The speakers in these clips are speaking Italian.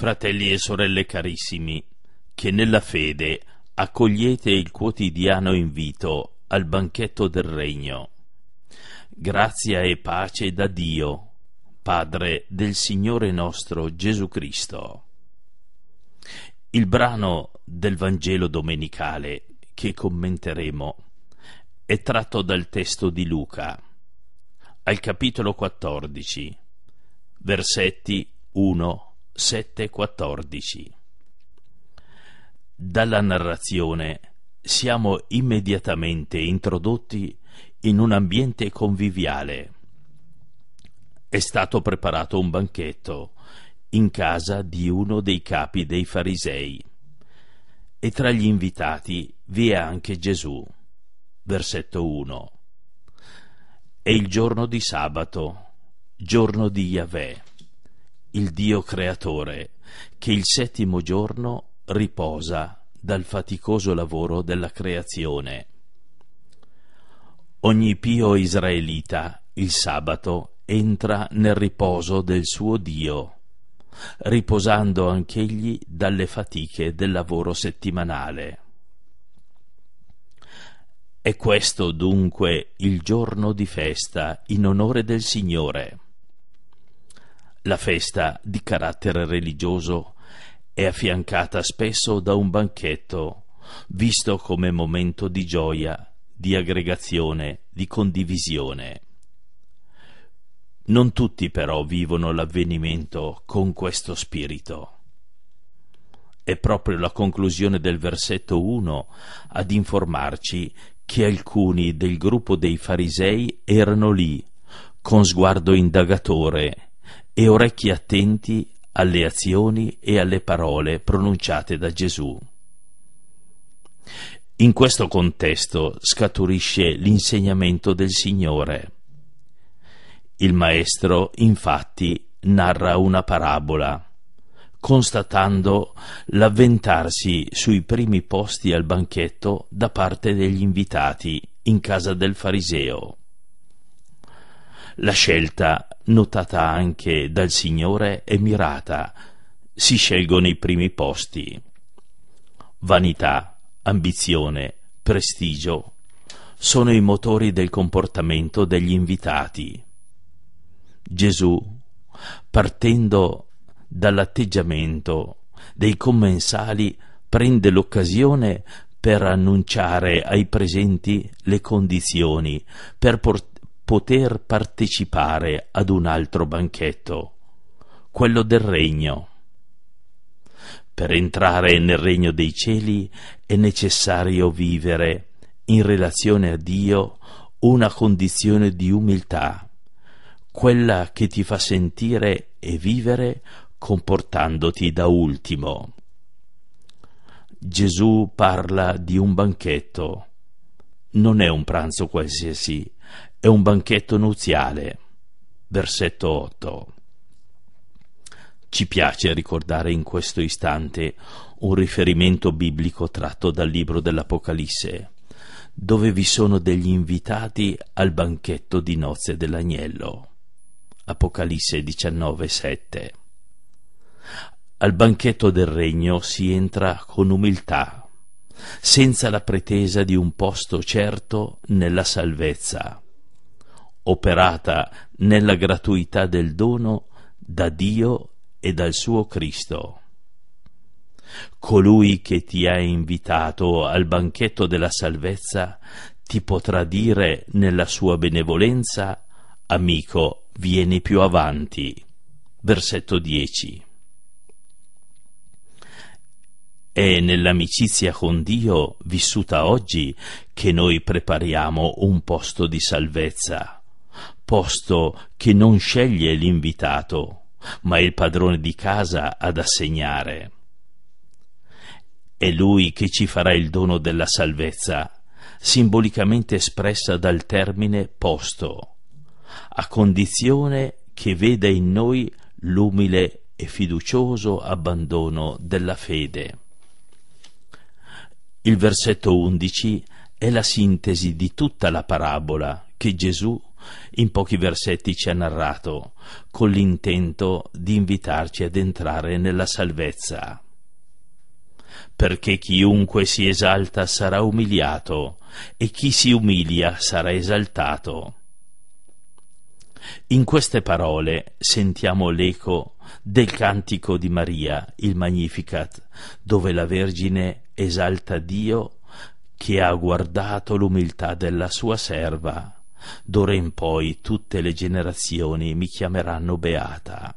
Fratelli e sorelle carissimi, che nella fede accogliete il quotidiano invito al banchetto del Regno. Grazia e pace da Dio, Padre del Signore nostro Gesù Cristo. Il brano del Vangelo domenicale che commenteremo è tratto dal testo di Luca, al capitolo 14, versetti 1 7,14. Dalla narrazione siamo immediatamente introdotti in un ambiente conviviale. È stato preparato un banchetto in casa di uno dei capi dei farisei e tra gli invitati vi è anche Gesù. Versetto 1. È il giorno di sabato, giorno di Yahweh il Dio creatore, che il settimo giorno riposa dal faticoso lavoro della creazione. Ogni pio israelita, il sabato, entra nel riposo del suo Dio, riposando anch'egli dalle fatiche del lavoro settimanale. È questo dunque il giorno di festa in onore del Signore. La festa, di carattere religioso, è affiancata spesso da un banchetto, visto come momento di gioia, di aggregazione, di condivisione. Non tutti però vivono l'avvenimento con questo spirito. È proprio la conclusione del versetto 1 ad informarci che alcuni del gruppo dei farisei erano lì, con sguardo indagatore, e orecchi attenti alle azioni e alle parole pronunciate da Gesù. In questo contesto scaturisce l'insegnamento del Signore. Il Maestro, infatti, narra una parabola, constatando l'avventarsi sui primi posti al banchetto da parte degli invitati in casa del fariseo. La scelta, notata anche dal Signore, è mirata. Si scelgono i primi posti. Vanità, ambizione, prestigio sono i motori del comportamento degli invitati. Gesù, partendo dall'atteggiamento dei commensali, prende l'occasione per annunciare ai presenti le condizioni per portare poter partecipare ad un altro banchetto, quello del regno. Per entrare nel regno dei cieli è necessario vivere, in relazione a Dio, una condizione di umiltà, quella che ti fa sentire e vivere comportandoti da ultimo. Gesù parla di un banchetto. Non è un pranzo qualsiasi, è un banchetto nuziale. Versetto 8. Ci piace ricordare in questo istante un riferimento biblico tratto dal libro dell'Apocalisse, dove vi sono degli invitati al banchetto di nozze dell'agnello. Apocalisse 19:7. Al banchetto del regno si entra con umiltà, senza la pretesa di un posto certo nella salvezza, operata nella gratuità del dono da Dio e dal suo Cristo. Colui che ti ha invitato al banchetto della salvezza ti potrà dire nella sua benevolenza, amico, vieni più avanti. Versetto 10. È nell'amicizia con Dio vissuta oggi che noi prepariamo un posto di salvezza posto che non sceglie l'invitato, ma il padrone di casa ad assegnare. È lui che ci farà il dono della salvezza, simbolicamente espressa dal termine posto, a condizione che veda in noi l'umile e fiducioso abbandono della fede. Il versetto 11 è la sintesi di tutta la parabola che Gesù in pochi versetti ci ha narrato, con l'intento di invitarci ad entrare nella salvezza. Perché chiunque si esalta sarà umiliato, e chi si umilia sarà esaltato. In queste parole sentiamo l'eco del cantico di Maria, il Magnificat, dove la Vergine esalta Dio che ha guardato l'umiltà della sua serva. D'ora in poi tutte le generazioni mi chiameranno beata.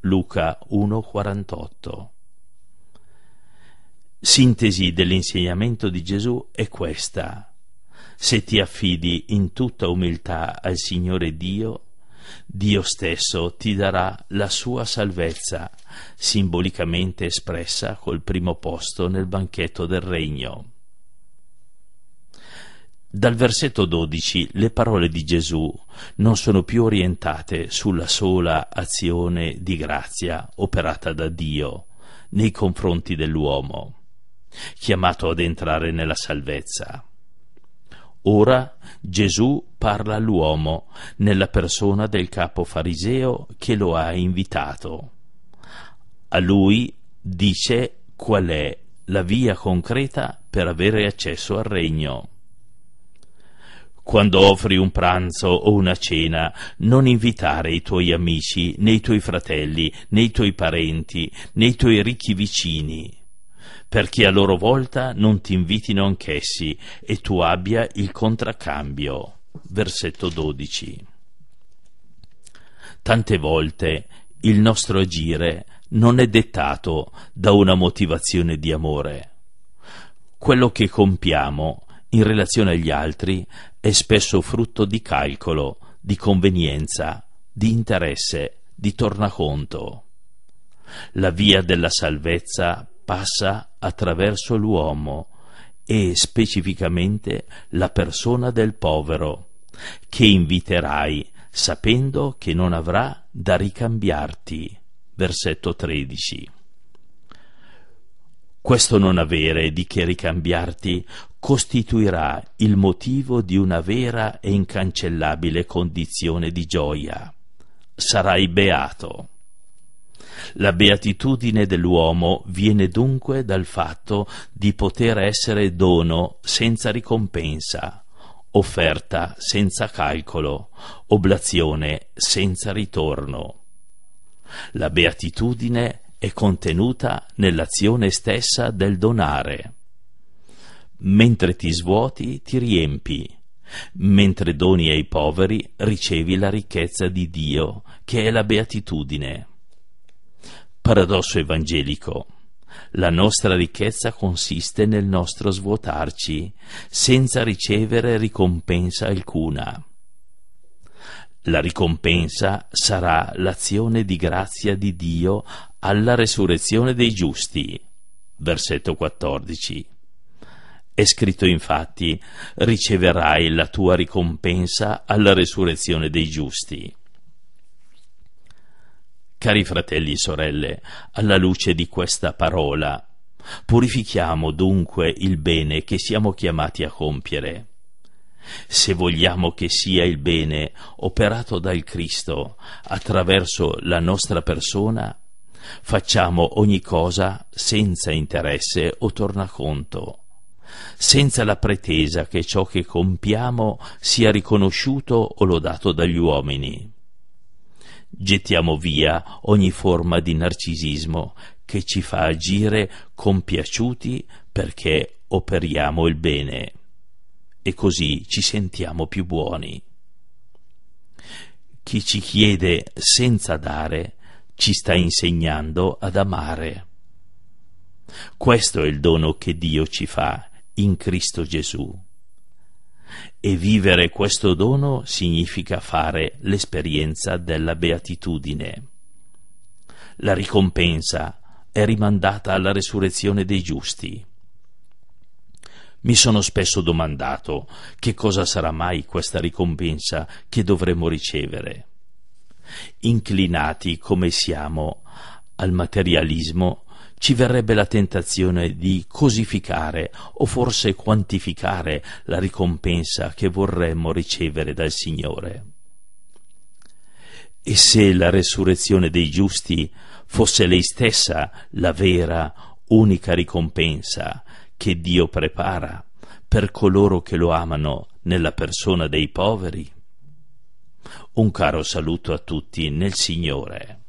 Luca 1:48 Sintesi dell'insegnamento di Gesù è questa. Se ti affidi in tutta umiltà al Signore Dio, Dio stesso ti darà la sua salvezza, simbolicamente espressa col primo posto nel banchetto del regno. Dal versetto 12 le parole di Gesù non sono più orientate sulla sola azione di grazia operata da Dio nei confronti dell'uomo, chiamato ad entrare nella salvezza. Ora Gesù parla all'uomo nella persona del capo fariseo che lo ha invitato. A lui dice qual è la via concreta per avere accesso al regno quando offri un pranzo o una cena, non invitare i tuoi amici, né i tuoi fratelli, né i tuoi parenti, né i tuoi ricchi vicini, perché a loro volta non ti invitino anch'essi e tu abbia il contraccambio. Versetto 12. Tante volte il nostro agire non è dettato da una motivazione di amore. Quello che compiamo è in relazione agli altri è spesso frutto di calcolo, di convenienza, di interesse, di tornaconto. La via della salvezza passa attraverso l'uomo e specificamente la persona del povero, che inviterai sapendo che non avrà da ricambiarti. Versetto 13. Questo non avere di che ricambiarti costituirà il motivo di una vera e incancellabile condizione di gioia. Sarai beato. La beatitudine dell'uomo viene dunque dal fatto di poter essere dono senza ricompensa, offerta senza calcolo, oblazione senza ritorno. La beatitudine è contenuta nell'azione stessa del donare. Mentre ti svuoti, ti riempi. Mentre doni ai poveri, ricevi la ricchezza di Dio, che è la beatitudine. Paradosso evangelico. La nostra ricchezza consiste nel nostro svuotarci, senza ricevere ricompensa alcuna. La ricompensa sarà l'azione di grazia di Dio alla resurrezione dei giusti. Versetto 14. È scritto infatti, riceverai la tua ricompensa alla resurrezione dei giusti. Cari fratelli e sorelle, alla luce di questa parola, purifichiamo dunque il bene che siamo chiamati a compiere. Se vogliamo che sia il bene operato dal Cristo attraverso la nostra persona, facciamo ogni cosa senza interesse o tornaconto senza la pretesa che ciò che compiamo sia riconosciuto o lodato dagli uomini. Gettiamo via ogni forma di narcisismo che ci fa agire compiaciuti perché operiamo il bene e così ci sentiamo più buoni. Chi ci chiede senza dare ci sta insegnando ad amare. Questo è il dono che Dio ci fa in Cristo Gesù. E vivere questo dono significa fare l'esperienza della beatitudine. La ricompensa è rimandata alla resurrezione dei giusti. Mi sono spesso domandato che cosa sarà mai questa ricompensa che dovremo ricevere. Inclinati come siamo al materialismo, ci verrebbe la tentazione di cosificare o forse quantificare la ricompensa che vorremmo ricevere dal Signore. E se la resurrezione dei giusti fosse lei stessa la vera, unica ricompensa che Dio prepara per coloro che lo amano nella persona dei poveri? Un caro saluto a tutti nel Signore.